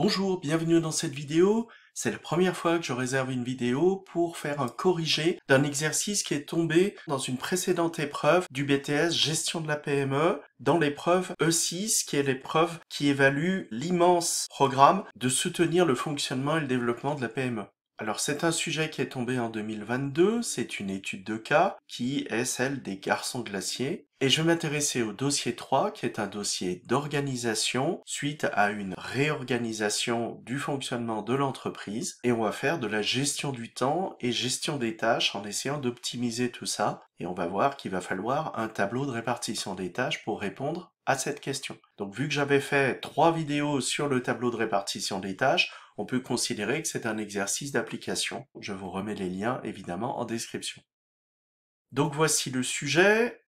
Bonjour, bienvenue dans cette vidéo. C'est la première fois que je réserve une vidéo pour faire un corrigé d'un exercice qui est tombé dans une précédente épreuve du BTS Gestion de la PME dans l'épreuve E6 qui est l'épreuve qui évalue l'immense programme de soutenir le fonctionnement et le développement de la PME. Alors c'est un sujet qui est tombé en 2022, c'est une étude de cas qui est celle des garçons glaciers et je vais m'intéresser au dossier 3, qui est un dossier d'organisation suite à une réorganisation du fonctionnement de l'entreprise. Et on va faire de la gestion du temps et gestion des tâches en essayant d'optimiser tout ça. Et on va voir qu'il va falloir un tableau de répartition des tâches pour répondre à cette question. Donc vu que j'avais fait trois vidéos sur le tableau de répartition des tâches, on peut considérer que c'est un exercice d'application. Je vous remets les liens évidemment en description. Donc voici le sujet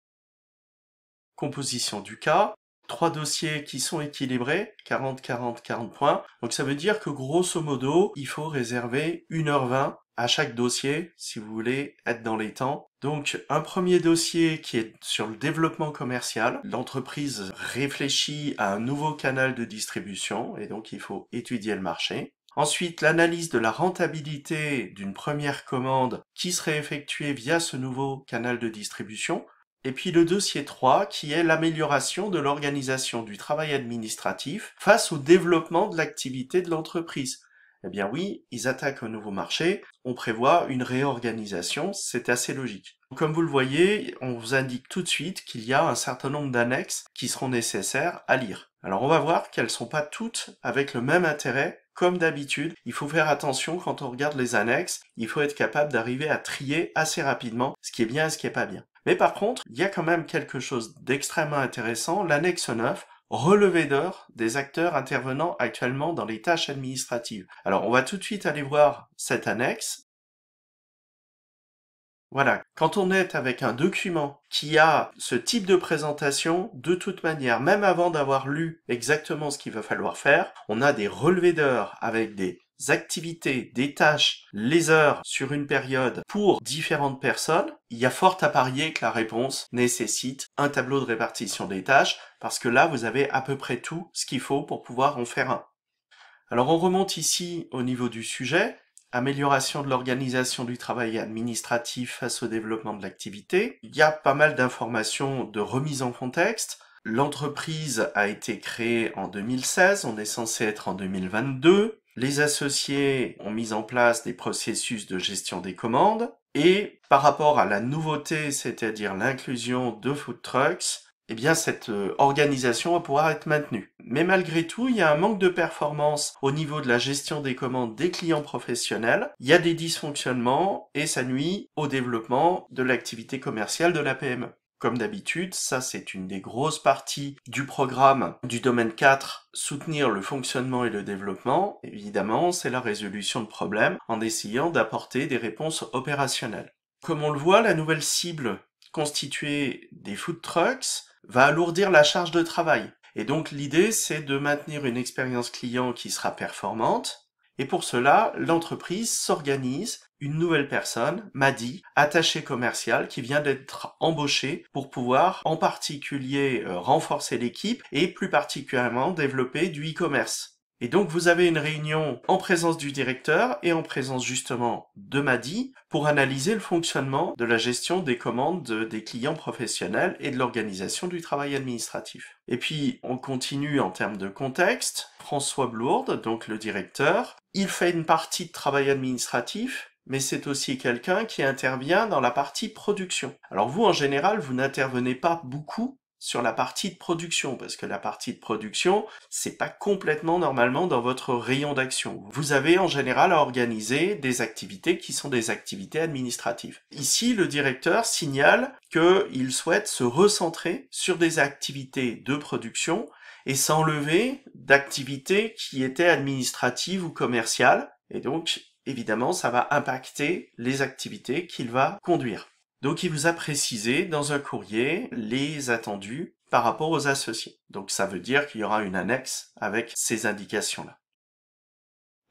composition du cas, trois dossiers qui sont équilibrés, 40, 40, 40 points. Donc ça veut dire que grosso modo, il faut réserver 1h20 à chaque dossier si vous voulez être dans les temps. Donc un premier dossier qui est sur le développement commercial. L'entreprise réfléchit à un nouveau canal de distribution et donc il faut étudier le marché. Ensuite, l'analyse de la rentabilité d'une première commande qui serait effectuée via ce nouveau canal de distribution. Et puis le dossier 3, qui est l'amélioration de l'organisation du travail administratif face au développement de l'activité de l'entreprise. Eh bien oui, ils attaquent un nouveau marché, on prévoit une réorganisation, c'est assez logique. Comme vous le voyez, on vous indique tout de suite qu'il y a un certain nombre d'annexes qui seront nécessaires à lire. Alors on va voir qu'elles ne sont pas toutes avec le même intérêt. Comme d'habitude, il faut faire attention quand on regarde les annexes, il faut être capable d'arriver à trier assez rapidement ce qui est bien et ce qui n'est pas bien. Mais par contre, il y a quand même quelque chose d'extrêmement intéressant, l'annexe 9, relevé d'or des acteurs intervenant actuellement dans les tâches administratives. Alors on va tout de suite aller voir cette annexe. Voilà, quand on est avec un document qui a ce type de présentation, de toute manière, même avant d'avoir lu exactement ce qu'il va falloir faire, on a des relevés d'heures avec des activités, des tâches, les heures sur une période pour différentes personnes, il y a fort à parier que la réponse nécessite un tableau de répartition des tâches, parce que là, vous avez à peu près tout ce qu'il faut pour pouvoir en faire un. Alors on remonte ici au niveau du sujet, amélioration de l'organisation du travail administratif face au développement de l'activité. Il y a pas mal d'informations de remise en contexte. L'entreprise a été créée en 2016, on est censé être en 2022 les associés ont mis en place des processus de gestion des commandes et par rapport à la nouveauté, c'est-à-dire l'inclusion de food trucks, eh bien cette euh, organisation va pouvoir être maintenue. Mais malgré tout, il y a un manque de performance au niveau de la gestion des commandes des clients professionnels, il y a des dysfonctionnements et ça nuit au développement de l'activité commerciale de la PME. Comme d'habitude, ça c'est une des grosses parties du programme du domaine 4, soutenir le fonctionnement et le développement. Évidemment, c'est la résolution de problèmes en essayant d'apporter des réponses opérationnelles. Comme on le voit, la nouvelle cible constituée des food trucks va alourdir la charge de travail. Et donc l'idée c'est de maintenir une expérience client qui sera performante, et pour cela, l'entreprise s'organise une nouvelle personne, Madi, attachée commerciale, qui vient d'être embauchée pour pouvoir en particulier euh, renforcer l'équipe et plus particulièrement développer du e-commerce. Et donc vous avez une réunion en présence du directeur et en présence justement de Madi pour analyser le fonctionnement de la gestion des commandes des clients professionnels et de l'organisation du travail administratif. Et puis on continue en termes de contexte. François Blourde, donc le directeur, il fait une partie de travail administratif mais c'est aussi quelqu'un qui intervient dans la partie production. Alors vous, en général, vous n'intervenez pas beaucoup sur la partie de production, parce que la partie de production, c'est pas complètement normalement dans votre rayon d'action. Vous avez en général à organiser des activités qui sont des activités administratives. Ici, le directeur signale qu'il souhaite se recentrer sur des activités de production et s'enlever d'activités qui étaient administratives ou commerciales. Et donc, évidemment, ça va impacter les activités qu'il va conduire. Donc il vous a précisé dans un courrier les attendus par rapport aux associés. Donc ça veut dire qu'il y aura une annexe avec ces indications-là.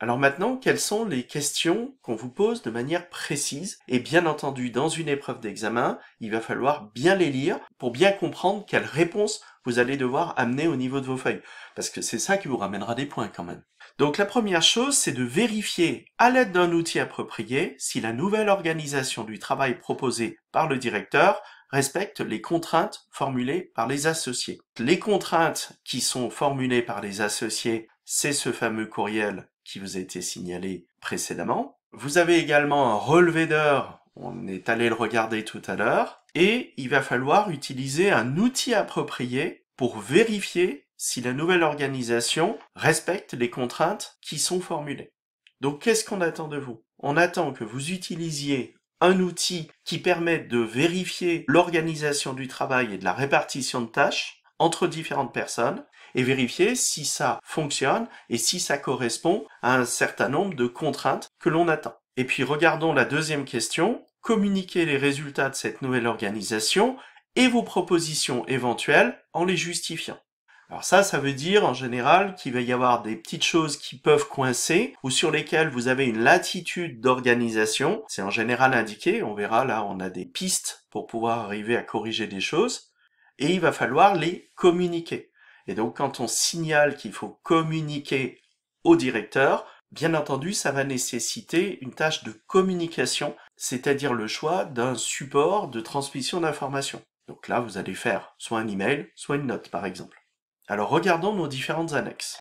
Alors maintenant, quelles sont les questions qu'on vous pose de manière précise Et bien entendu, dans une épreuve d'examen, il va falloir bien les lire pour bien comprendre quelles réponses vous allez devoir amener au niveau de vos feuilles. Parce que c'est ça qui vous ramènera des points quand même. Donc la première chose, c'est de vérifier à l'aide d'un outil approprié si la nouvelle organisation du travail proposée par le directeur respecte les contraintes formulées par les associés. Les contraintes qui sont formulées par les associés, c'est ce fameux courriel qui vous a été signalé précédemment. Vous avez également un relevé d'heures, on est allé le regarder tout à l'heure, et il va falloir utiliser un outil approprié pour vérifier si la nouvelle organisation respecte les contraintes qui sont formulées. Donc qu'est-ce qu'on attend de vous On attend que vous utilisiez un outil qui permette de vérifier l'organisation du travail et de la répartition de tâches entre différentes personnes et vérifier si ça fonctionne et si ça correspond à un certain nombre de contraintes que l'on attend. Et puis regardons la deuxième question, communiquer les résultats de cette nouvelle organisation et vos propositions éventuelles en les justifiant. Alors ça, ça veut dire en général qu'il va y avoir des petites choses qui peuvent coincer ou sur lesquelles vous avez une latitude d'organisation. C'est en général indiqué, on verra là, on a des pistes pour pouvoir arriver à corriger des choses et il va falloir les communiquer. Et donc quand on signale qu'il faut communiquer au directeur, bien entendu, ça va nécessiter une tâche de communication, c'est-à-dire le choix d'un support de transmission d'informations. Donc là, vous allez faire soit un email, soit une note, par exemple. Alors regardons nos différentes annexes.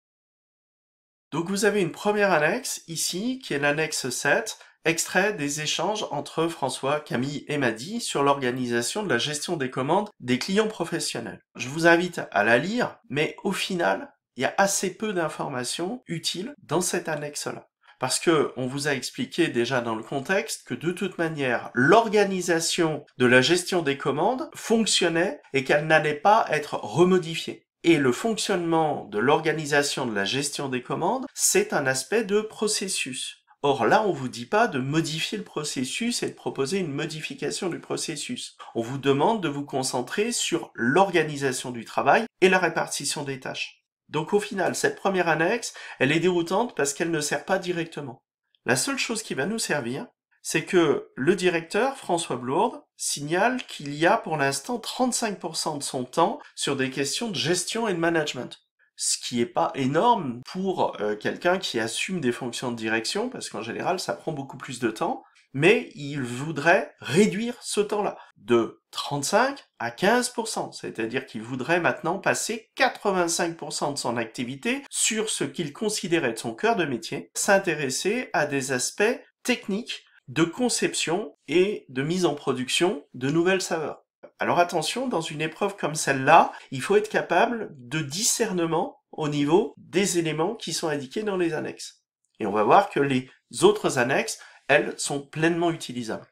Donc vous avez une première annexe ici qui est l'annexe 7, extrait des échanges entre François, Camille et Madi sur l'organisation de la gestion des commandes des clients professionnels. Je vous invite à la lire, mais au final, il y a assez peu d'informations utiles dans cette annexe-là. Parce que on vous a expliqué déjà dans le contexte que de toute manière, l'organisation de la gestion des commandes fonctionnait et qu'elle n'allait pas être remodifiée. Et le fonctionnement de l'organisation de la gestion des commandes, c'est un aspect de processus. Or là, on vous dit pas de modifier le processus et de proposer une modification du processus. On vous demande de vous concentrer sur l'organisation du travail et la répartition des tâches. Donc au final, cette première annexe, elle est déroutante parce qu'elle ne sert pas directement. La seule chose qui va nous servir, c'est que le directeur, François Blourd, signale qu'il y a pour l'instant 35% de son temps sur des questions de gestion et de management ce qui n'est pas énorme pour euh, quelqu'un qui assume des fonctions de direction, parce qu'en général, ça prend beaucoup plus de temps, mais il voudrait réduire ce temps-là de 35 à 15%, c'est-à-dire qu'il voudrait maintenant passer 85% de son activité sur ce qu'il considérait de son cœur de métier, s'intéresser à des aspects techniques de conception et de mise en production de nouvelles saveurs. Alors attention, dans une épreuve comme celle-là, il faut être capable de discernement au niveau des éléments qui sont indiqués dans les annexes. Et on va voir que les autres annexes, elles, sont pleinement utilisables.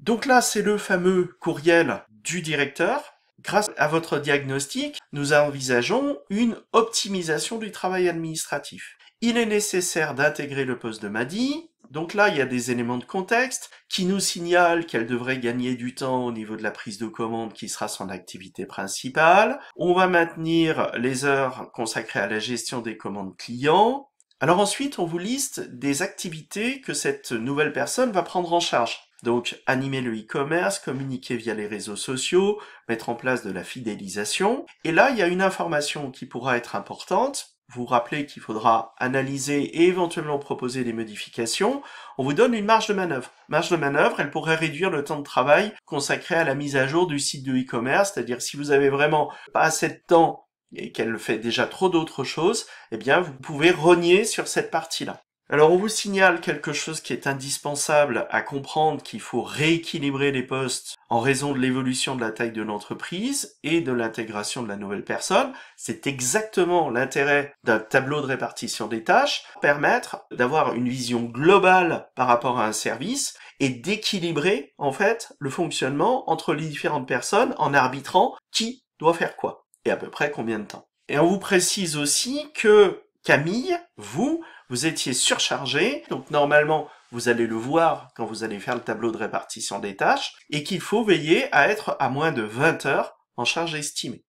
Donc là, c'est le fameux courriel du directeur. Grâce à votre diagnostic, nous envisageons une optimisation du travail administratif. Il est nécessaire d'intégrer le poste de Madi, donc là, il y a des éléments de contexte qui nous signalent qu'elle devrait gagner du temps au niveau de la prise de commande qui sera son activité principale. On va maintenir les heures consacrées à la gestion des commandes clients. Alors ensuite, on vous liste des activités que cette nouvelle personne va prendre en charge. Donc animer le e-commerce, communiquer via les réseaux sociaux, mettre en place de la fidélisation. Et là, il y a une information qui pourra être importante vous rappelez qu'il faudra analyser et éventuellement proposer des modifications, on vous donne une marge de manœuvre. Marge de manœuvre, elle pourrait réduire le temps de travail consacré à la mise à jour du site de e-commerce, c'est-à-dire si vous avez vraiment pas assez de temps et qu'elle fait déjà trop d'autres choses, eh bien vous pouvez rogner sur cette partie-là. Alors on vous signale quelque chose qui est indispensable à comprendre qu'il faut rééquilibrer les postes en raison de l'évolution de la taille de l'entreprise et de l'intégration de la nouvelle personne. C'est exactement l'intérêt d'un tableau de répartition des tâches, permettre d'avoir une vision globale par rapport à un service et d'équilibrer en fait le fonctionnement entre les différentes personnes en arbitrant qui doit faire quoi et à peu près combien de temps. Et on vous précise aussi que Camille, vous, vous étiez surchargé, donc normalement vous allez le voir quand vous allez faire le tableau de répartition des tâches, et qu'il faut veiller à être à moins de 20 heures en charge estimée.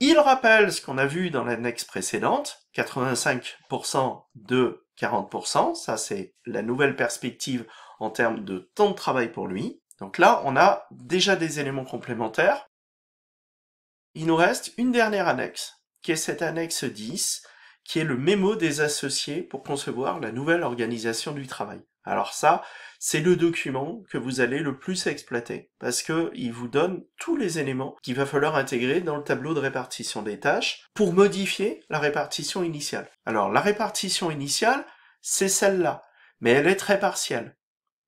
Il rappelle ce qu'on a vu dans l'annexe précédente, 85% de 40%, ça c'est la nouvelle perspective en termes de temps de travail pour lui. Donc là, on a déjà des éléments complémentaires. Il nous reste une dernière annexe, qui est cette annexe 10, qui est le mémo des associés pour concevoir la nouvelle organisation du travail. Alors ça, c'est le document que vous allez le plus exploiter parce que il vous donne tous les éléments qu'il va falloir intégrer dans le tableau de répartition des tâches pour modifier la répartition initiale. Alors la répartition initiale, c'est celle-là, mais elle est très partielle.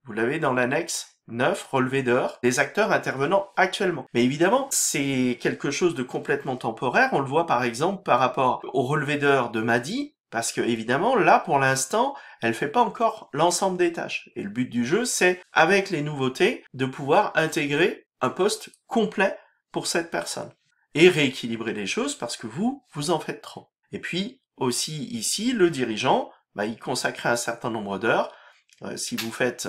Vous l'avez dans l'annexe 9 relevés d'heures, des acteurs intervenant actuellement. Mais évidemment, c'est quelque chose de complètement temporaire. On le voit par exemple par rapport au relevé d'heures de Madi, parce que évidemment, là, pour l'instant, elle fait pas encore l'ensemble des tâches. Et le but du jeu, c'est, avec les nouveautés, de pouvoir intégrer un poste complet pour cette personne. Et rééquilibrer les choses parce que vous, vous en faites trop. Et puis, aussi ici, le dirigeant, bah, il consacrait un certain nombre d'heures euh, si vous faites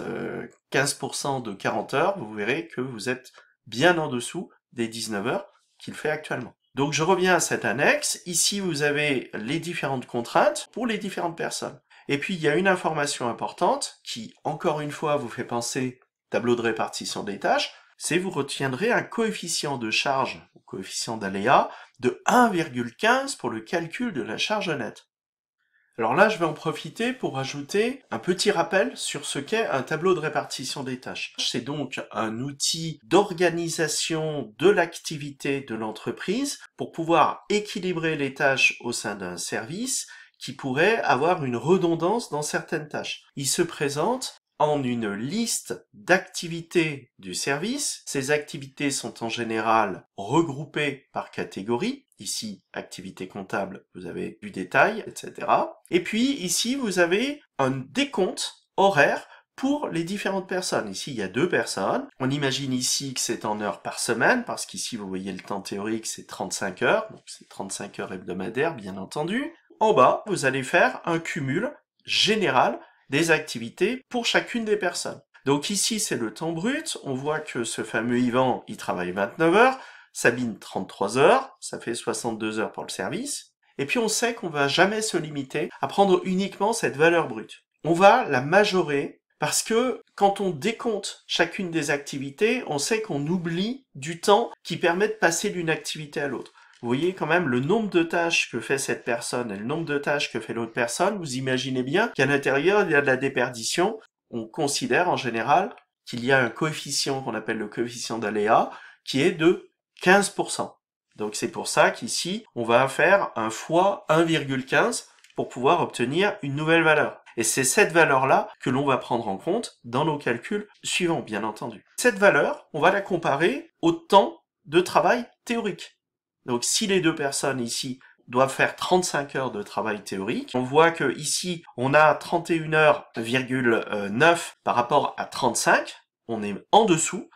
15% euh, de 40 heures, vous verrez que vous êtes bien en dessous des 19 heures qu'il fait actuellement. Donc je reviens à cette annexe. Ici, vous avez les différentes contraintes pour les différentes personnes. Et puis, il y a une information importante qui, encore une fois, vous fait penser tableau de répartition des tâches, c'est vous retiendrez un coefficient de charge, coefficient d'aléa, de 1,15 pour le calcul de la charge nette. Alors là, je vais en profiter pour ajouter un petit rappel sur ce qu'est un tableau de répartition des tâches. C'est donc un outil d'organisation de l'activité de l'entreprise pour pouvoir équilibrer les tâches au sein d'un service qui pourrait avoir une redondance dans certaines tâches. Il se présente en une liste d'activités du service. Ces activités sont en général regroupées par catégorie. Ici, activité comptable, vous avez du détail, etc. Et puis ici, vous avez un décompte horaire pour les différentes personnes. Ici, il y a deux personnes. On imagine ici que c'est en heures par semaine, parce qu'ici, vous voyez le temps théorique, c'est 35 heures. Donc, c'est 35 heures hebdomadaires, bien entendu. En bas, vous allez faire un cumul général des activités pour chacune des personnes. Donc ici, c'est le temps brut. On voit que ce fameux Ivan, il travaille 29 heures, Sabine 33 heures, ça fait 62 heures pour le service. Et puis on sait qu'on va jamais se limiter à prendre uniquement cette valeur brute. On va la majorer parce que quand on décompte chacune des activités, on sait qu'on oublie du temps qui permet de passer d'une activité à l'autre. Vous voyez quand même le nombre de tâches que fait cette personne et le nombre de tâches que fait l'autre personne. Vous imaginez bien qu'à l'intérieur, il y a de la déperdition. On considère en général qu'il y a un coefficient qu'on appelle le coefficient d'aléa qui est de 15%. Donc c'est pour ça qu'ici, on va faire un fois 1,15 pour pouvoir obtenir une nouvelle valeur. Et c'est cette valeur-là que l'on va prendre en compte dans nos calculs suivants, bien entendu. Cette valeur, on va la comparer au temps de travail théorique. Donc si les deux personnes ici doivent faire 35 heures de travail théorique. On voit que ici, on a 31,9 euh, par rapport à 35. On est en dessous.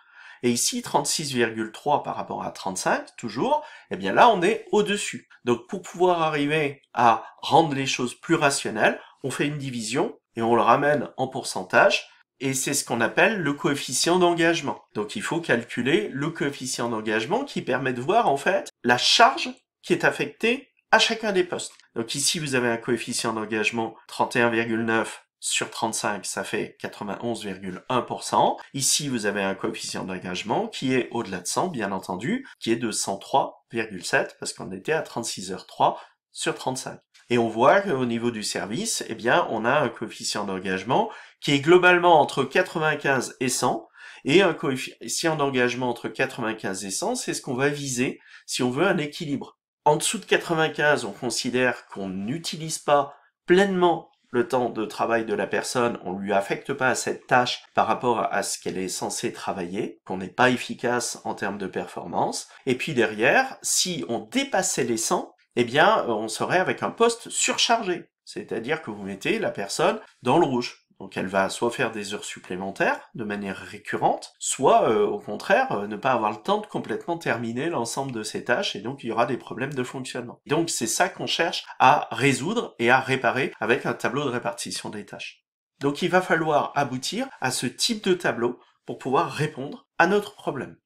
Et ici, 36,3 par rapport à 35, toujours. Et eh bien là, on est au-dessus. Donc pour pouvoir arriver à rendre les choses plus rationnelles, on fait une division et on le ramène en pourcentage. Et c'est ce qu'on appelle le coefficient d'engagement. Donc il faut calculer le coefficient d'engagement qui permet de voir en fait la charge qui est affectée à chacun des postes. Donc ici vous avez un coefficient d'engagement 31,9 sur 35, ça fait 91,1%. Ici, vous avez un coefficient d'engagement qui est au-delà de 100, bien entendu, qui est de 103,7, parce qu'on était à 36 h sur 35. Et on voit qu'au niveau du service, eh bien, on a un coefficient d'engagement qui est globalement entre 95 et 100, et un coefficient d'engagement entre 95 et 100, c'est ce qu'on va viser si on veut un équilibre. En dessous de 95, on considère qu'on n'utilise pas pleinement le temps de travail de la personne, on ne lui affecte pas à cette tâche par rapport à ce qu'elle est censée travailler, qu'on n'est pas efficace en termes de performance. Et puis derrière, si on dépassait les 100, eh bien, euh, on serait avec un poste surchargé. C'est-à-dire que vous mettez la personne dans le rouge. Donc elle va soit faire des heures supplémentaires de manière récurrente, soit euh, au contraire euh, ne pas avoir le temps de complètement terminer l'ensemble de ses tâches et donc il y aura des problèmes de fonctionnement. donc c'est ça qu'on cherche à résoudre et à réparer avec un tableau de répartition des tâches. Donc il va falloir aboutir à ce type de tableau pour pouvoir répondre à notre problème.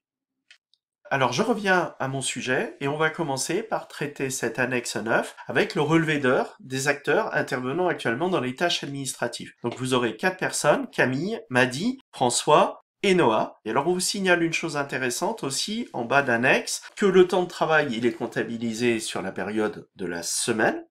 Alors je reviens à mon sujet et on va commencer par traiter cette annexe 9 avec le relevé d'heures des acteurs intervenant actuellement dans les tâches administratives. Donc vous aurez quatre personnes, Camille, Maddy, François, et Noah. Et alors on vous signale une chose intéressante aussi en bas d'annexe, que le temps de travail il est comptabilisé sur la période de la semaine,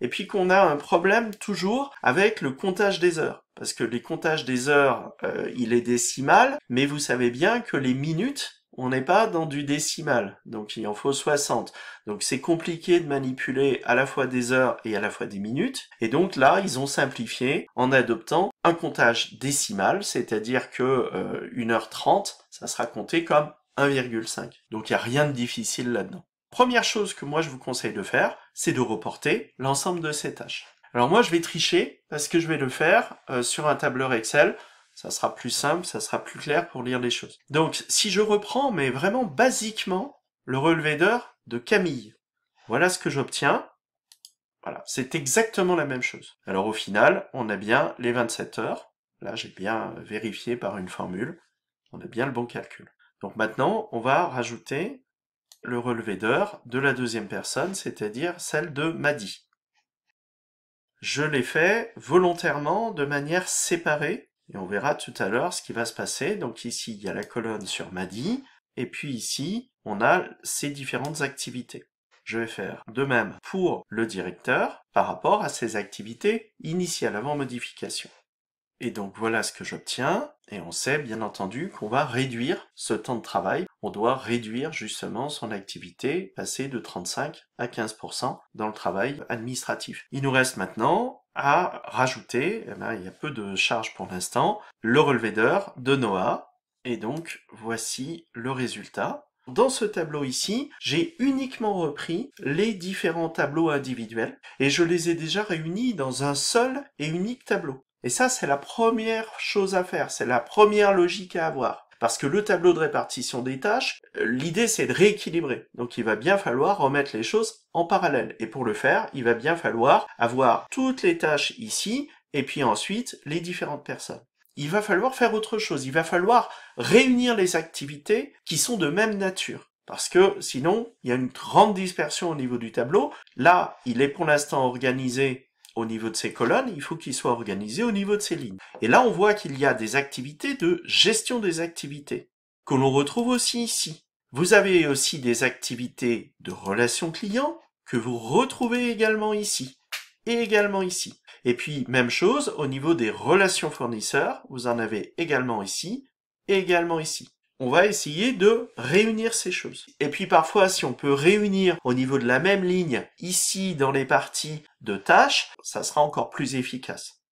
et puis qu'on a un problème toujours avec le comptage des heures. Parce que les comptages des heures, euh, il est décimal, mais vous savez bien que les minutes on n'est pas dans du décimal, donc il en faut 60. Donc c'est compliqué de manipuler à la fois des heures et à la fois des minutes, et donc là ils ont simplifié en adoptant un comptage décimal, c'est-à-dire que 1h30, euh, ça sera compté comme 1,5. Donc il n'y a rien de difficile là-dedans. Première chose que moi je vous conseille de faire, c'est de reporter l'ensemble de ces tâches. Alors moi je vais tricher parce que je vais le faire euh, sur un tableur Excel ça sera plus simple, ça sera plus clair pour lire les choses. Donc, si je reprends, mais vraiment basiquement, le relevé d'heure de Camille, voilà ce que j'obtiens. Voilà, c'est exactement la même chose. Alors au final, on a bien les 27 heures. Là, j'ai bien vérifié par une formule. On a bien le bon calcul. Donc maintenant, on va rajouter le relevé d'heure de la deuxième personne, c'est-à-dire celle de Maddy. Je l'ai fait volontairement de manière séparée et on verra tout à l'heure ce qui va se passer. Donc ici, il y a la colonne sur Madi. Et puis ici, on a ces différentes activités. Je vais faire de même pour le directeur par rapport à ses activités initiales avant modification. Et donc voilà ce que j'obtiens. Et on sait bien entendu qu'on va réduire ce temps de travail. On doit réduire justement son activité, passer de 35 à 15% dans le travail administratif. Il nous reste maintenant à rajouter, eh ben, il y a peu de charges pour l'instant, le relevé d'heures de Noah. Et donc, voici le résultat. Dans ce tableau ici, j'ai uniquement repris les différents tableaux individuels et je les ai déjà réunis dans un seul et unique tableau. Et ça, c'est la première chose à faire, c'est la première logique à avoir. Parce que le tableau de répartition des tâches, euh, l'idée c'est de rééquilibrer. Donc il va bien falloir remettre les choses en parallèle. Et pour le faire, il va bien falloir avoir toutes les tâches ici, et puis ensuite les différentes personnes. Il va falloir faire autre chose. Il va falloir réunir les activités qui sont de même nature. Parce que sinon, il y a une grande dispersion au niveau du tableau. Là, il est pour l'instant organisé au niveau de ces colonnes, il faut qu'il soit organisé au niveau de ces lignes. Et là, on voit qu'il y a des activités de gestion des activités, que l'on retrouve aussi ici. Vous avez aussi des activités de relations clients, que vous retrouvez également ici, et également ici. Et puis, même chose, au niveau des relations fournisseurs, vous en avez également ici, et également ici on va essayer de réunir ces choses. Et puis parfois, si on peut réunir au niveau de la même ligne, ici dans les parties de tâches, ça sera encore plus efficace.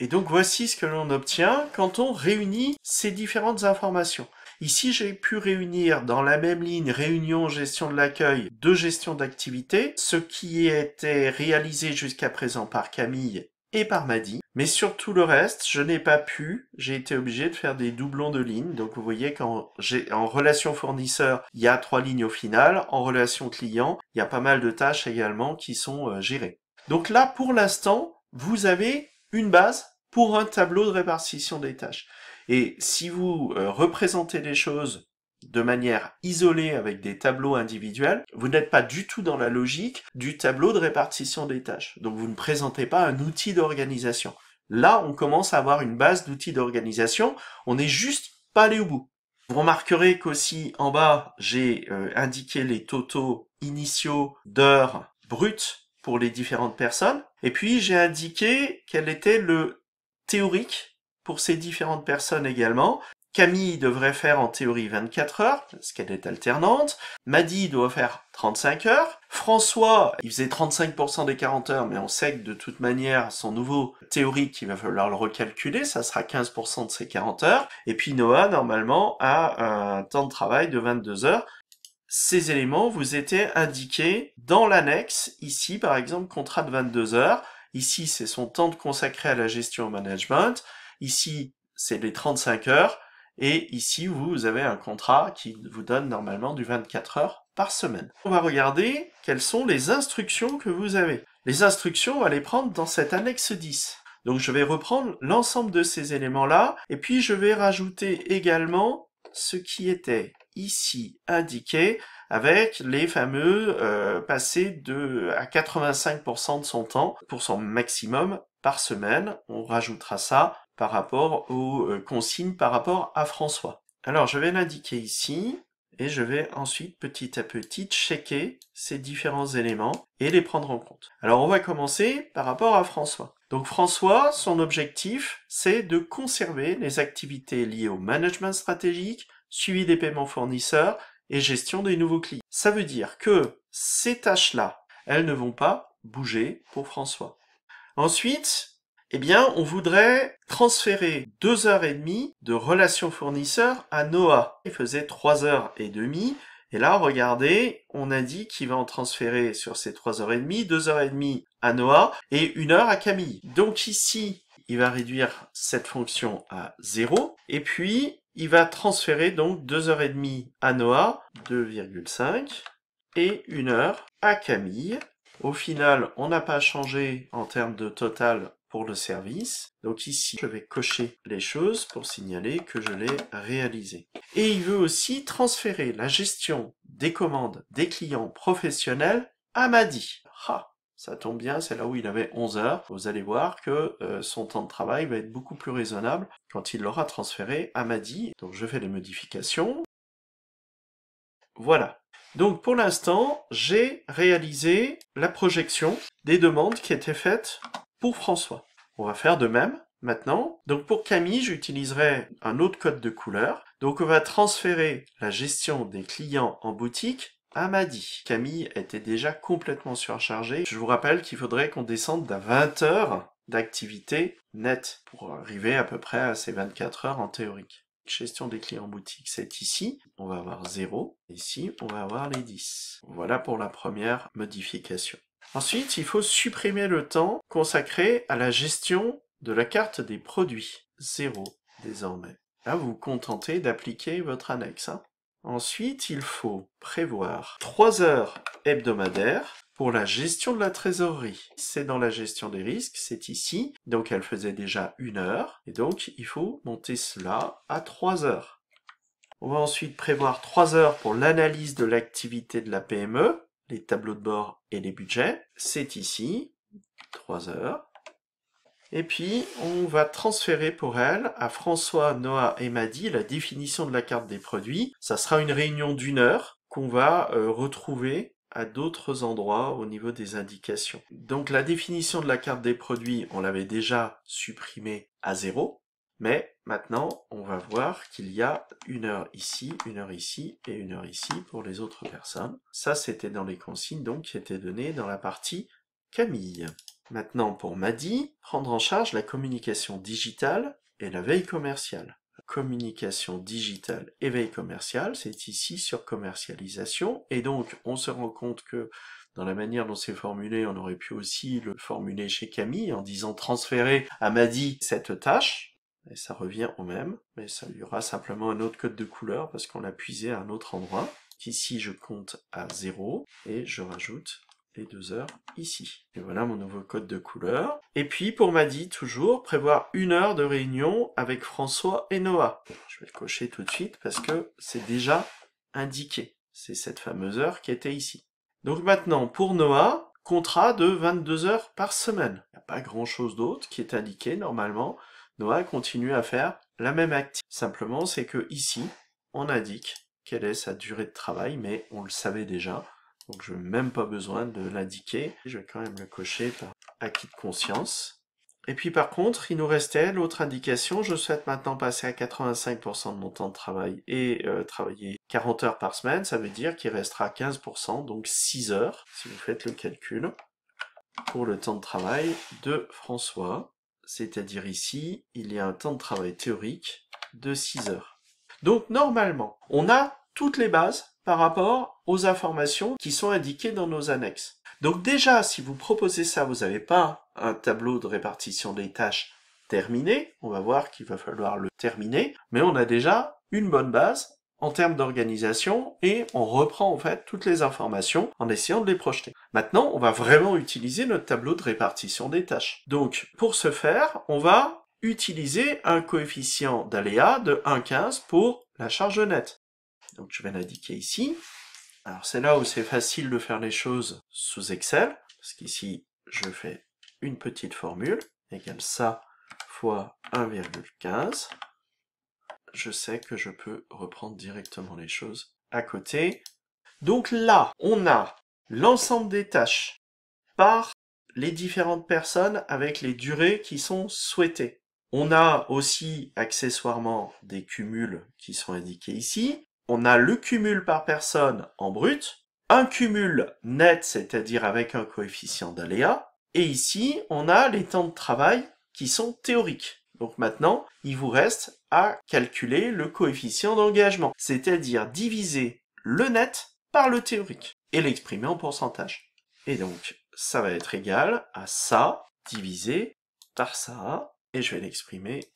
Et donc voici ce que l'on obtient quand on réunit ces différentes informations. Ici, j'ai pu réunir dans la même ligne réunion, gestion de l'accueil, deux gestion d'activité, ce qui était réalisé jusqu'à présent par Camille et par Madi. Mais sur tout le reste, je n'ai pas pu, j'ai été obligé de faire des doublons de lignes. Donc vous voyez qu'en en relation fournisseur, il y a trois lignes au final. En relation client, il y a pas mal de tâches également qui sont euh, gérées. Donc là, pour l'instant, vous avez une base pour un tableau de répartition des tâches. Et si vous euh, représentez les choses de manière isolée avec des tableaux individuels, vous n'êtes pas du tout dans la logique du tableau de répartition des tâches. Donc vous ne présentez pas un outil d'organisation. Là, on commence à avoir une base d'outils d'organisation, on n'est juste pas allé au bout. Vous remarquerez qu'aussi en bas, j'ai euh, indiqué les totaux initiaux d'heures brutes pour les différentes personnes, et puis j'ai indiqué quel était le théorique pour ces différentes personnes également, Camille devrait faire en théorie 24 heures, parce qu'elle est alternante. Maddy doit faire 35 heures. François, il faisait 35% des 40 heures, mais on sait que de toute manière, son nouveau théorique, il va falloir le recalculer, ça sera 15% de ses 40 heures. Et puis Noah, normalement, a un temps de travail de 22 heures. Ces éléments vous étaient indiqués dans l'annexe, ici par exemple, contrat de 22 heures. Ici, c'est son temps de consacré à la gestion au management. Ici, c'est les 35 heures. Et ici, vous avez un contrat qui vous donne normalement du 24 heures par semaine. On va regarder quelles sont les instructions que vous avez. Les instructions, on va les prendre dans cette annexe 10. Donc je vais reprendre l'ensemble de ces éléments-là, et puis je vais rajouter également ce qui était ici indiqué avec les fameux euh, passer de à 85% de son temps pour son maximum par semaine. On rajoutera ça par rapport aux euh, consignes par rapport à François. Alors je vais l'indiquer ici et je vais ensuite petit à petit checker ces différents éléments et les prendre en compte. Alors on va commencer par rapport à François. Donc François, son objectif, c'est de conserver les activités liées au management stratégique, suivi des paiements fournisseurs et gestion des nouveaux clients. Ça veut dire que ces tâches-là, elles ne vont pas bouger pour François. Ensuite, eh bien, on voudrait transférer 2h30 de relation fournisseur à Noah. Il faisait 3 h et demie. Et là, regardez, on a dit qu'il va en transférer sur ces 3h30, 2h30 à Noah et une heure à Camille. Donc ici, il va réduire cette fonction à 0, et puis il va transférer donc 2h30 à Noah, 2,5, et 1 heure à Camille. Au final, on n'a pas changé en termes de total le service. Donc ici, je vais cocher les choses pour signaler que je l'ai réalisé. Et il veut aussi transférer la gestion des commandes des clients professionnels à Madi. Ah, ça tombe bien, c'est là où il avait 11 heures. Vous allez voir que euh, son temps de travail va être beaucoup plus raisonnable quand il l'aura transféré à Madi. Donc je fais les modifications. Voilà. Donc pour l'instant, j'ai réalisé la projection des demandes qui étaient faites François. On va faire de même maintenant. Donc pour Camille, j'utiliserai un autre code de couleur. Donc on va transférer la gestion des clients en boutique à Madi. Camille était déjà complètement surchargée. Je vous rappelle qu'il faudrait qu'on descende d'à 20 heures d'activité nette pour arriver à peu près à ces 24 heures en théorique. Gestion des clients en boutique, c'est ici. On va avoir 0. Ici, on va avoir les 10. Voilà pour la première modification. Ensuite, il faut supprimer le temps consacré à la gestion de la carte des produits. Zéro, désormais. Là, vous vous contentez d'appliquer votre annexe. Hein. Ensuite, il faut prévoir 3 heures hebdomadaires pour la gestion de la trésorerie. C'est dans la gestion des risques, c'est ici. Donc elle faisait déjà une heure. Et donc il faut monter cela à 3 heures. On va ensuite prévoir 3 heures pour l'analyse de l'activité de la PME les tableaux de bord et les budgets. C'est ici, 3 heures. Et puis, on va transférer pour elle à François, Noah et Madi la définition de la carte des produits. Ça sera une réunion d'une heure qu'on va euh, retrouver à d'autres endroits au niveau des indications. Donc la définition de la carte des produits, on l'avait déjà supprimée à zéro. Mais maintenant, on va voir qu'il y a une heure ici, une heure ici et une heure ici pour les autres personnes. Ça, c'était dans les consignes donc qui étaient données dans la partie Camille. Maintenant, pour Madi, prendre en charge la communication digitale et la veille commerciale. Communication digitale et veille commerciale, c'est ici sur commercialisation. Et donc, on se rend compte que dans la manière dont c'est formulé, on aurait pu aussi le formuler chez Camille en disant transférer à Madi cette tâche, et ça revient au même, mais ça lui aura simplement un autre code de couleur parce qu'on l'a puisé à un autre endroit. Ici, je compte à 0 et je rajoute les deux heures ici. Et voilà mon nouveau code de couleur. Et puis pour Madi, toujours, prévoir une heure de réunion avec François et Noah. Je vais le cocher tout de suite parce que c'est déjà indiqué. C'est cette fameuse heure qui était ici. Donc maintenant, pour Noah, contrat de 22 heures par semaine. Il n'y a pas grand chose d'autre qui est indiqué normalement. Noah continue à faire la même activité. Simplement, c'est que ici, on indique quelle est sa durée de travail, mais on le savait déjà. Donc je n'ai même pas besoin de l'indiquer. Je vais quand même le cocher par acquis de conscience. Et puis par contre, il nous restait l'autre indication, je souhaite maintenant passer à 85% de mon temps de travail et euh, travailler 40 heures par semaine, ça veut dire qu'il restera 15%, donc 6 heures, si vous faites le calcul, pour le temps de travail de François c'est-à-dire ici, il y a un temps de travail théorique de 6 heures. Donc normalement, on a toutes les bases par rapport aux informations qui sont indiquées dans nos annexes. Donc déjà, si vous proposez ça, vous n'avez pas un tableau de répartition des tâches terminé, on va voir qu'il va falloir le terminer, mais on a déjà une bonne base en termes d'organisation et on reprend en fait toutes les informations en essayant de les projeter. Maintenant, on va vraiment utiliser notre tableau de répartition des tâches. Donc, pour ce faire, on va utiliser un coefficient d'aléa de 1,15 pour la charge nette. Donc, je vais l'indiquer ici. Alors, c'est là où c'est facile de faire les choses sous Excel, parce qu'ici, je fais une petite formule, égale ça fois 1,15, je sais que je peux reprendre directement les choses à côté. Donc là, on a l'ensemble des tâches par les différentes personnes avec les durées qui sont souhaitées. On a aussi accessoirement des cumuls qui sont indiqués ici. On a le cumul par personne en brut, un cumul net, c'est-à-dire avec un coefficient d'aléa, et ici, on a les temps de travail qui sont théoriques. Donc maintenant, il vous reste à calculer le coefficient d'engagement, c'est-à-dire diviser le net par le théorique et l'exprimer en pourcentage. Et donc, ça va être égal à ça divisé par ça, et je vais l'exprimer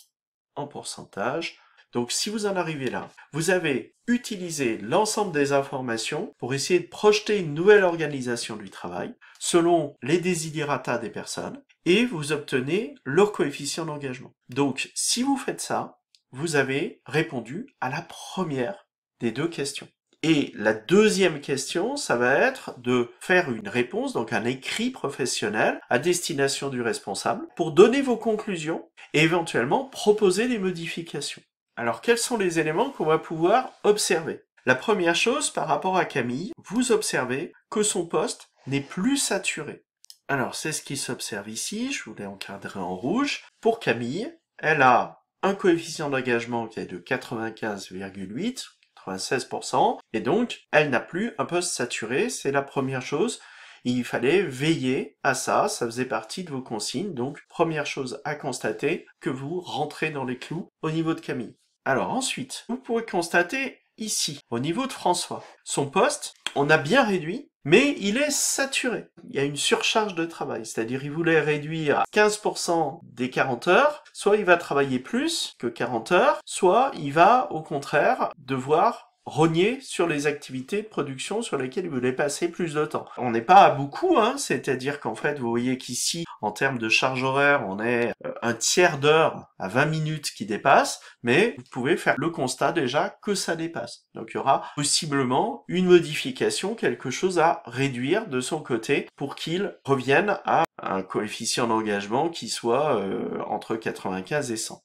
en pourcentage. Donc si vous en arrivez là, vous avez utilisé l'ensemble des informations pour essayer de projeter une nouvelle organisation du travail selon les desiderata des personnes, et vous obtenez leur coefficient d'engagement. Donc, si vous faites ça, vous avez répondu à la première des deux questions. Et la deuxième question, ça va être de faire une réponse, donc un écrit professionnel à destination du responsable pour donner vos conclusions et éventuellement proposer des modifications. Alors quels sont les éléments qu'on va pouvoir observer La première chose par rapport à Camille, vous observez que son poste n'est plus saturé. Alors, c'est ce qui s'observe ici, je vous l'ai encadré en rouge. Pour Camille, elle a un coefficient d'engagement qui est de 95,8, 96%, et donc elle n'a plus un poste saturé, c'est la première chose. Il fallait veiller à ça, ça faisait partie de vos consignes, donc première chose à constater, que vous rentrez dans les clous au niveau de Camille. Alors ensuite, vous pouvez constater ici, au niveau de François, son poste, on a bien réduit mais il est saturé. Il y a une surcharge de travail, c'est-à-dire il voulait réduire à 15% des 40 heures, soit il va travailler plus que 40 heures, soit il va au contraire devoir rogner sur les activités de production sur lesquelles vous voulez passer plus de temps. On n'est pas à beaucoup, hein, c'est-à-dire qu'en fait, vous voyez qu'ici, en termes de charge horaire, on est euh, un tiers d'heure à 20 minutes qui dépasse, mais vous pouvez faire le constat déjà que ça dépasse. Donc il y aura possiblement une modification, quelque chose à réduire de son côté pour qu'il revienne à un coefficient d'engagement qui soit euh, entre 95 et 100.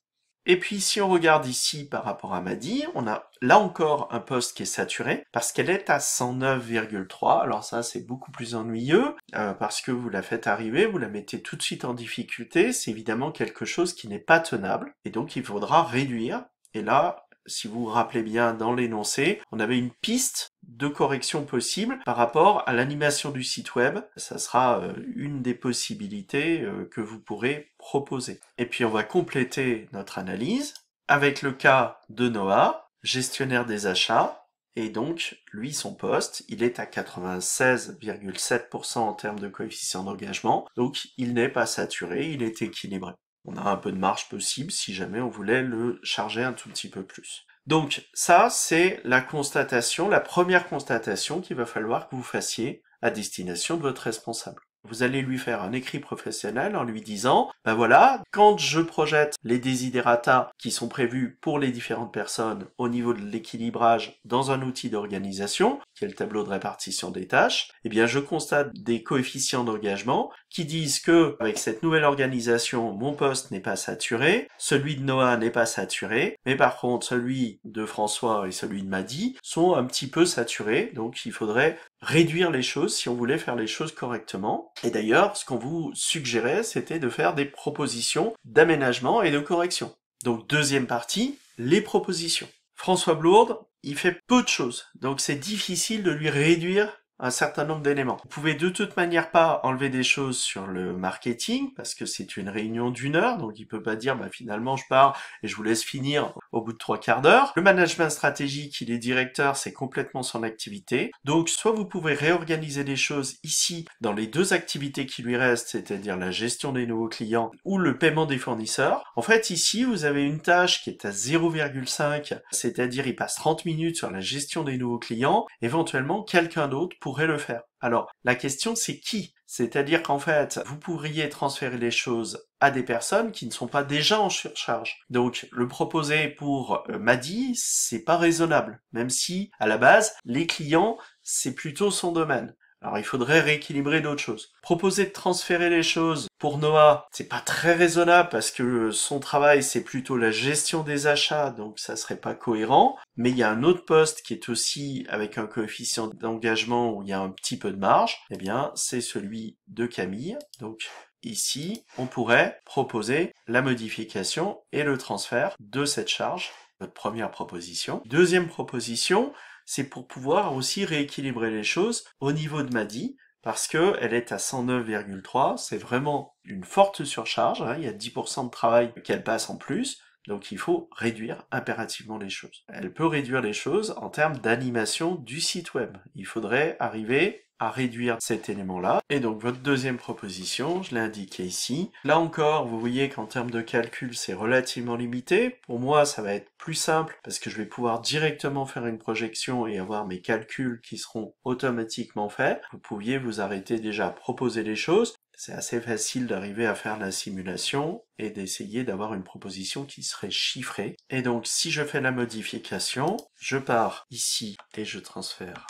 Et puis si on regarde ici par rapport à Madi, on a là encore un poste qui est saturé parce qu'elle est à 109,3. Alors ça c'est beaucoup plus ennuyeux euh, parce que vous la faites arriver, vous la mettez tout de suite en difficulté, c'est évidemment quelque chose qui n'est pas tenable et donc il faudra réduire. Et là, si vous vous rappelez bien dans l'énoncé, on avait une piste de corrections possibles par rapport à l'animation du site web. Ça sera euh, une des possibilités euh, que vous pourrez proposer. Et puis on va compléter notre analyse avec le cas de Noah, gestionnaire des achats, et donc, lui, son poste, il est à 96,7% en termes de coefficient d'engagement, donc il n'est pas saturé, il est équilibré. On a un peu de marge possible si jamais on voulait le charger un tout petit peu plus. Donc ça, c'est la constatation, la première constatation qu'il va falloir que vous fassiez à destination de votre responsable. Vous allez lui faire un écrit professionnel en lui disant, ben voilà, quand je projette les desiderata qui sont prévus pour les différentes personnes au niveau de l'équilibrage dans un outil d'organisation, qui est le tableau de répartition des tâches, eh bien, je constate des coefficients d'engagement qui disent que, avec cette nouvelle organisation, mon poste n'est pas saturé, celui de Noah n'est pas saturé, mais par contre, celui de François et celui de Madi sont un petit peu saturés, donc il faudrait réduire les choses si on voulait faire les choses correctement. Et d'ailleurs, ce qu'on vous suggérait, c'était de faire des propositions d'aménagement et de correction. Donc deuxième partie, les propositions. François Blourde, il fait peu de choses, donc c'est difficile de lui réduire un certain nombre d'éléments. Vous pouvez de toute manière pas enlever des choses sur le marketing parce que c'est une réunion d'une heure, donc il peut pas dire bah finalement je pars et je vous laisse finir au bout de trois quarts d'heure. Le management stratégique, il est directeur, c'est complètement son activité. Donc, soit vous pouvez réorganiser les choses ici dans les deux activités qui lui restent, c'est-à-dire la gestion des nouveaux clients ou le paiement des fournisseurs. En fait, ici, vous avez une tâche qui est à 0,5, c'est-à-dire il passe 30 minutes sur la gestion des nouveaux clients. Éventuellement, quelqu'un d'autre pourrait le faire. Alors, la question, c'est qui c'est-à-dire qu'en fait, vous pourriez transférer les choses à des personnes qui ne sont pas déjà en surcharge. Donc, le proposer pour euh, Madi, c'est pas raisonnable. Même si, à la base, les clients, c'est plutôt son domaine. Alors il faudrait rééquilibrer d'autres choses. Proposer de transférer les choses pour Noah, c'est pas très raisonnable parce que son travail c'est plutôt la gestion des achats, donc ça serait pas cohérent. Mais il y a un autre poste qui est aussi avec un coefficient d'engagement où il y a un petit peu de marge. Eh bien, c'est celui de Camille. Donc ici, on pourrait proposer la modification et le transfert de cette charge. Votre première proposition. Deuxième proposition, c'est pour pouvoir aussi rééquilibrer les choses au niveau de Madi, parce que elle est à 109,3, c'est vraiment une forte surcharge, hein, il y a 10% de travail qu'elle passe en plus, donc il faut réduire impérativement les choses. Elle peut réduire les choses en termes d'animation du site web. Il faudrait arriver à réduire cet élément-là. Et donc votre deuxième proposition, je l'ai indiqué ici. Là encore, vous voyez qu'en termes de calcul, c'est relativement limité. Pour moi, ça va être plus simple parce que je vais pouvoir directement faire une projection et avoir mes calculs qui seront automatiquement faits. Vous pouviez vous arrêter déjà à proposer les choses. C'est assez facile d'arriver à faire la simulation et d'essayer d'avoir une proposition qui serait chiffrée. Et donc, si je fais la modification, je pars ici et je transfère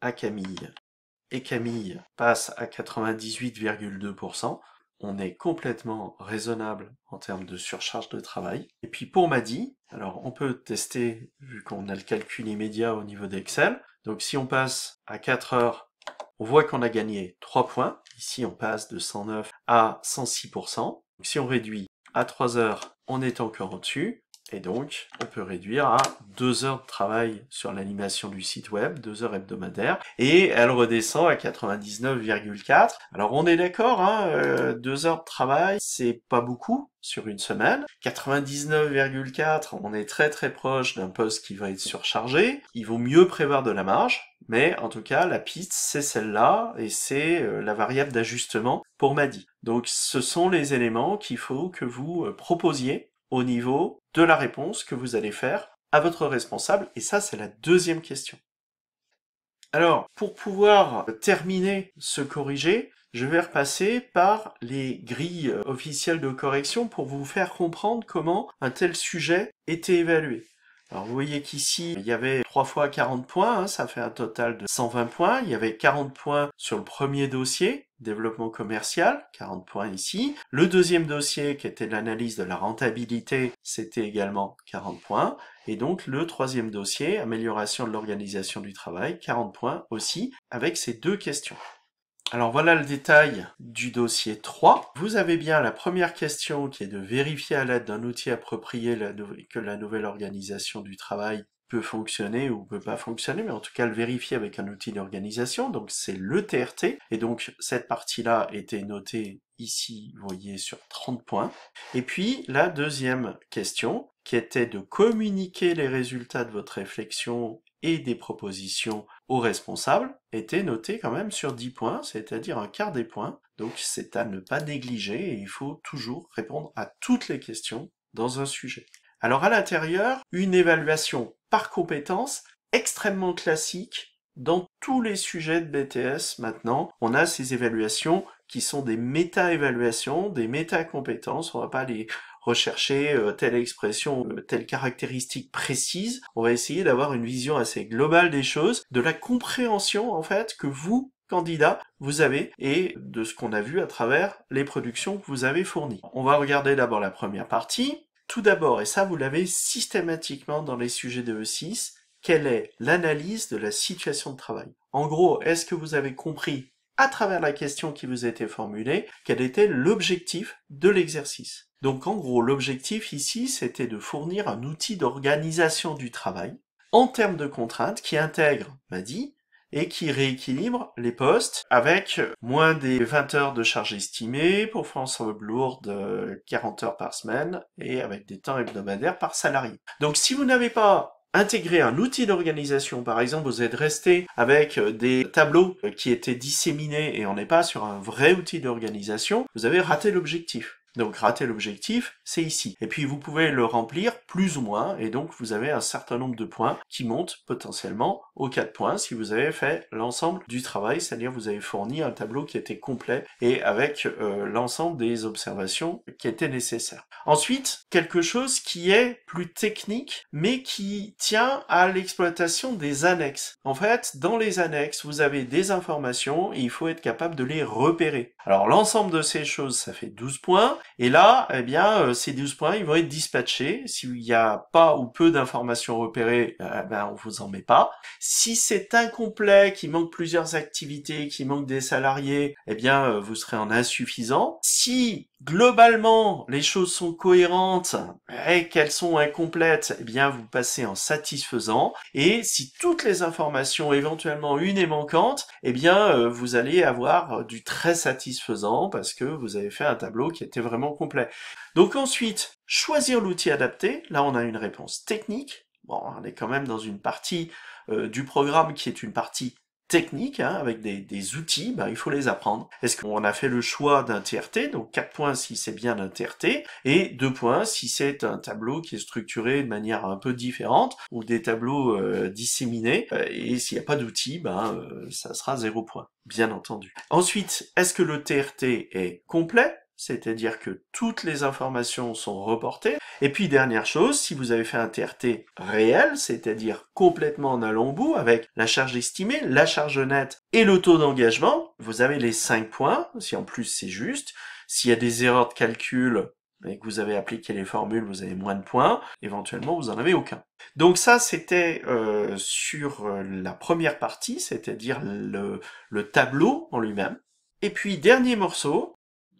à Camille et Camille passe à 98,2%. On est complètement raisonnable en termes de surcharge de travail. Et puis pour Madi, alors on peut tester vu qu'on a le calcul immédiat au niveau d'Excel. Donc si on passe à 4 heures, on voit qu'on a gagné 3 points. Ici on passe de 109 à 106%. si on réduit à 3 heures, on est encore au-dessus. Et donc, on peut réduire à deux heures de travail sur l'animation du site web, deux heures hebdomadaires, et elle redescend à 99,4. Alors on est d'accord, hein, euh, deux heures de travail, c'est pas beaucoup sur une semaine. 99,4, on est très très proche d'un poste qui va être surchargé. Il vaut mieux prévoir de la marge, mais en tout cas, la piste, c'est celle-là, et c'est euh, la variable d'ajustement pour Madi. Donc ce sont les éléments qu'il faut que vous euh, proposiez au niveau de la réponse que vous allez faire à votre responsable. Et ça, c'est la deuxième question. Alors, pour pouvoir terminer ce corrigé, je vais repasser par les grilles officielles de correction pour vous faire comprendre comment un tel sujet était évalué. Alors vous voyez qu'ici, il y avait trois fois 40 points, hein, ça fait un total de 120 points. Il y avait 40 points sur le premier dossier, développement commercial, 40 points ici. Le deuxième dossier, qui était l'analyse de la rentabilité, c'était également 40 points. Et donc le troisième dossier, amélioration de l'organisation du travail, 40 points aussi, avec ces deux questions. Alors voilà le détail du dossier 3. Vous avez bien la première question qui est de vérifier à l'aide d'un outil approprié que la nouvelle organisation du travail peut fonctionner ou peut pas fonctionner, mais en tout cas le vérifier avec un outil d'organisation, donc c'est le TRT, et donc cette partie-là était notée ici, vous voyez, sur 30 points. Et puis la deuxième question, qui était de communiquer les résultats de votre réflexion et des propositions aux responsables étaient notées quand même sur 10 points, c'est-à-dire un quart des points. Donc c'est à ne pas négliger et il faut toujours répondre à toutes les questions dans un sujet. Alors à l'intérieur, une évaluation par compétence extrêmement classique dans tous les sujets de BTS maintenant. On a ces évaluations qui sont des méta-évaluations, des méta-compétences. On va pas les rechercher euh, telle expression, euh, telle caractéristique précise. On va essayer d'avoir une vision assez globale des choses, de la compréhension en fait que vous, candidat, vous avez et de ce qu'on a vu à travers les productions que vous avez fournies. On va regarder d'abord la première partie. Tout d'abord, et ça vous l'avez systématiquement dans les sujets de E6, quelle est l'analyse de la situation de travail En gros, est-ce que vous avez compris à travers la question qui vous a été formulée quel était l'objectif de l'exercice donc en gros, l'objectif ici, c'était de fournir un outil d'organisation du travail en termes de contraintes qui intègre, m'a dit, et qui rééquilibre les postes avec moins des 20 heures de charge estimée pour France de 40 heures par semaine et avec des temps hebdomadaires par salarié. Donc si vous n'avez pas intégré un outil d'organisation, par exemple vous êtes resté avec des tableaux qui étaient disséminés et on n'est pas sur un vrai outil d'organisation, vous avez raté l'objectif donc rater l'objectif, c'est ici. Et puis vous pouvez le remplir plus ou moins, et donc vous avez un certain nombre de points qui montent potentiellement aux 4 points si vous avez fait l'ensemble du travail, c'est-à-dire vous avez fourni un tableau qui était complet et avec euh, l'ensemble des observations qui étaient nécessaires. Ensuite, quelque chose qui est plus technique, mais qui tient à l'exploitation des annexes. En fait, dans les annexes, vous avez des informations et il faut être capable de les repérer. Alors l'ensemble de ces choses, ça fait 12 points, et là, eh bien, euh, ces 12 points, ils vont être dispatchés. S'il n'y a pas ou peu d'informations repérées, euh, ben, on vous en met pas. Si c'est incomplet, qu'il manque plusieurs activités, qu'il manque des salariés, eh bien, euh, vous serez en insuffisant. Si globalement, les choses sont cohérentes et qu'elles sont incomplètes, eh bien, vous passez en satisfaisant. Et si toutes les informations, éventuellement une est manquante, eh bien, euh, vous allez avoir euh, du très satisfaisant parce que vous avez fait un tableau qui était vraiment complet. Donc ensuite, choisir l'outil adapté. Là, on a une réponse technique. Bon, on est quand même dans une partie euh, du programme qui est une partie techniques, hein, avec des, outils, ben, il faut les apprendre. Est-ce qu'on a fait le choix d'un TRT, donc 4 points si c'est bien un TRT, et 2 points si c'est un tableau qui est structuré de manière un peu différente, ou des tableaux euh, disséminés, euh, et s'il n'y a pas d'outils, ben, euh, ça sera 0 points, bien entendu. Ensuite, est-ce que le TRT est complet c'est-à-dire que toutes les informations sont reportées. Et puis dernière chose, si vous avez fait un TRT réel, c'est-à-dire complètement en allant bout, avec la charge estimée, la charge nette et le taux d'engagement, vous avez les 5 points, si en plus c'est juste. S'il y a des erreurs de calcul, et que vous avez appliqué les formules, vous avez moins de points, éventuellement vous en avez aucun. Donc ça c'était euh, sur euh, la première partie, c'est-à-dire le tableau en lui-même. Et puis dernier morceau,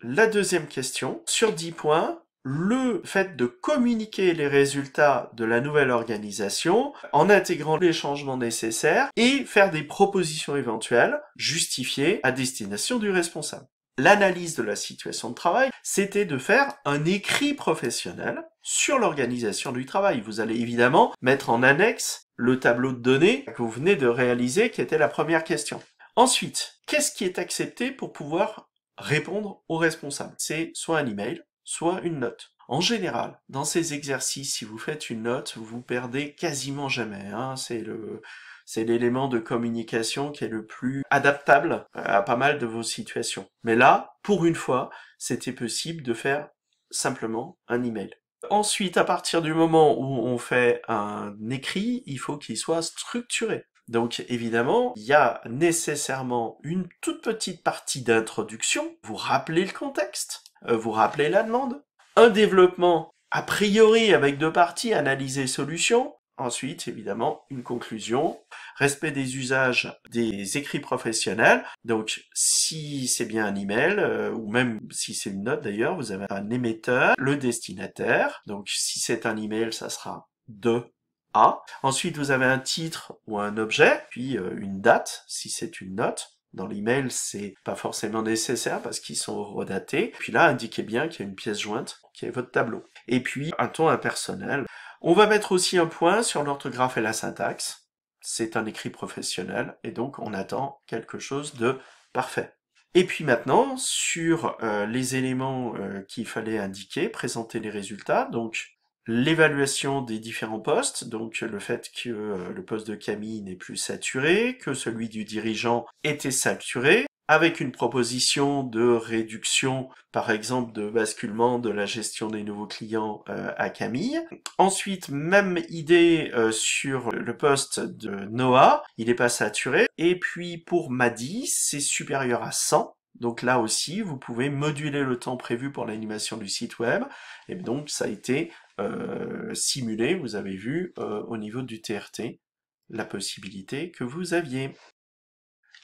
la deuxième question, sur dix points, le fait de communiquer les résultats de la nouvelle organisation en intégrant les changements nécessaires et faire des propositions éventuelles justifiées à destination du responsable. L'analyse de la situation de travail, c'était de faire un écrit professionnel sur l'organisation du travail. Vous allez évidemment mettre en annexe le tableau de données que vous venez de réaliser qui était la première question. Ensuite, qu'est-ce qui est accepté pour pouvoir répondre aux responsables. C'est soit un email, soit une note. En général, dans ces exercices, si vous faites une note, vous vous perdez quasiment jamais. Hein. C'est le c'est l'élément de communication qui est le plus adaptable euh, à pas mal de vos situations. Mais là, pour une fois, c'était possible de faire simplement un email. Ensuite, à partir du moment où on fait un écrit, il faut qu'il soit structuré. Donc évidemment, il y a nécessairement une toute petite partie d'introduction. Vous rappelez le contexte, euh, vous rappelez la demande. Un développement a priori avec deux parties, analyser solution. Ensuite, évidemment, une conclusion, respect des usages des écrits professionnels. Donc, si c'est bien un email, euh, ou même si c'est une note d'ailleurs, vous avez un émetteur, le destinataire. Donc, si c'est un email, ça sera de Ensuite, vous avez un titre ou un objet, puis euh, une date, si c'est une note. Dans l'email, c'est pas forcément nécessaire parce qu'ils sont redatés. Puis là, indiquez bien qu'il y a une pièce jointe qui est votre tableau. Et puis, un ton impersonnel. On va mettre aussi un point sur l'orthographe et la syntaxe. C'est un écrit professionnel et donc on attend quelque chose de parfait. Et puis maintenant, sur euh, les éléments euh, qu'il fallait indiquer, présenter les résultats, donc l'évaluation des différents postes, donc le fait que euh, le poste de Camille n'est plus saturé, que celui du dirigeant était saturé, avec une proposition de réduction, par exemple, de basculement de la gestion des nouveaux clients euh, à Camille. Ensuite, même idée euh, sur le poste de Noah, il n'est pas saturé. Et puis pour Madi, c'est supérieur à 100. Donc là aussi, vous pouvez moduler le temps prévu pour l'animation du site web. Et donc, ça a été euh, simulé, vous avez vu euh, au niveau du TRT, la possibilité que vous aviez.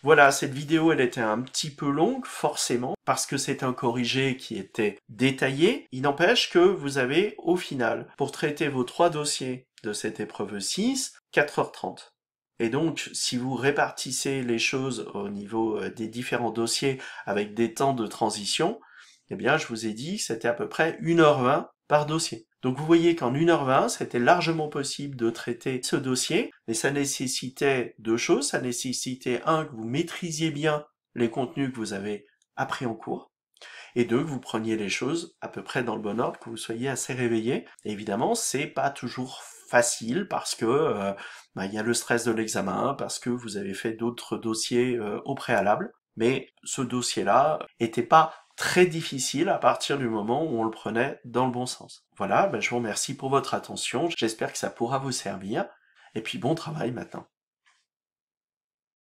Voilà, cette vidéo, elle était un petit peu longue, forcément, parce que c'est un corrigé qui était détaillé. Il n'empêche que vous avez, au final, pour traiter vos trois dossiers de cette épreuve 6, 4h30. Et donc, si vous répartissez les choses au niveau euh, des différents dossiers avec des temps de transition, eh bien, je vous ai dit, c'était à peu près 1h20 par dossier. Donc vous voyez qu'en 1h20, c'était largement possible de traiter ce dossier, mais ça nécessitait deux choses. Ça nécessitait, un, que vous maîtrisiez bien les contenus que vous avez appris en cours, et deux, que vous preniez les choses à peu près dans le bon ordre, que vous soyez assez réveillé. évidemment, c'est pas toujours facile parce que euh, bah, il y a le stress de l'examen, parce que vous avez fait d'autres dossiers euh, au préalable, mais ce dossier-là était pas très difficile à partir du moment où on le prenait dans le bon sens. Voilà, ben je vous remercie pour votre attention, j'espère que ça pourra vous servir, et puis bon travail maintenant.